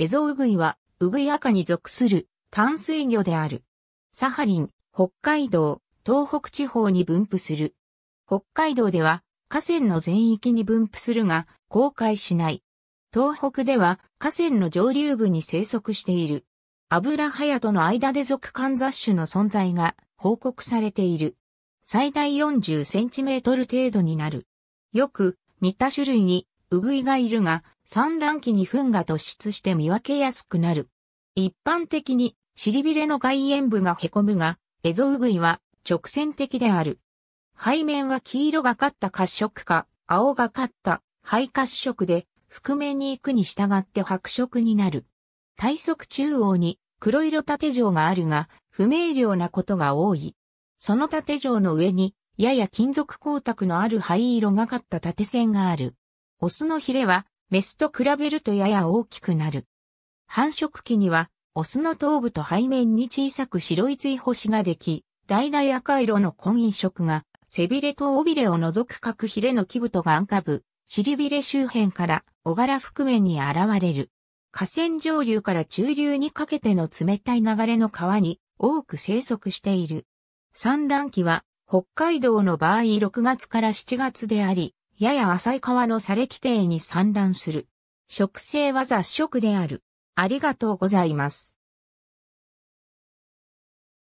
エゾウグイは、ウグイ赤に属する淡水魚である。サハリン、北海道、東北地方に分布する。北海道では河川の全域に分布するが、公開しない。東北では河川の上流部に生息している。アブラハヤとの間で属間雑種の存在が報告されている。最大40センチメートル程度になる。よく似た種類にウグイがいるが、産卵期に糞が突出して見分けやすくなる。一般的に尻びれの外縁部が凹むが、エゾウグイは直線的である。背面は黄色がかった褐色か、青がかった肺褐色で、覆面に行くに従って白色になる。体側中央に黒色縦状があるが、不明瞭なことが多い。その縦状の上に、やや金属光沢のある灰色がかった縦線がある。オスのヒレはメスと比べるとやや大きくなる。繁殖期には、オスの頭部と背面に小さく白い追星ができ、大々赤色の婚姻色が、背びれと尾びれを除く角ひれの基部と眼下部、尻びれ周辺から小柄覆面に現れる。河川上流から中流にかけての冷たい流れの川に多く生息している。産卵期は北海道の場合6月から7月であり、やや浅い川の砂礫底に散乱する。植生は雑食である。ありがとうございます。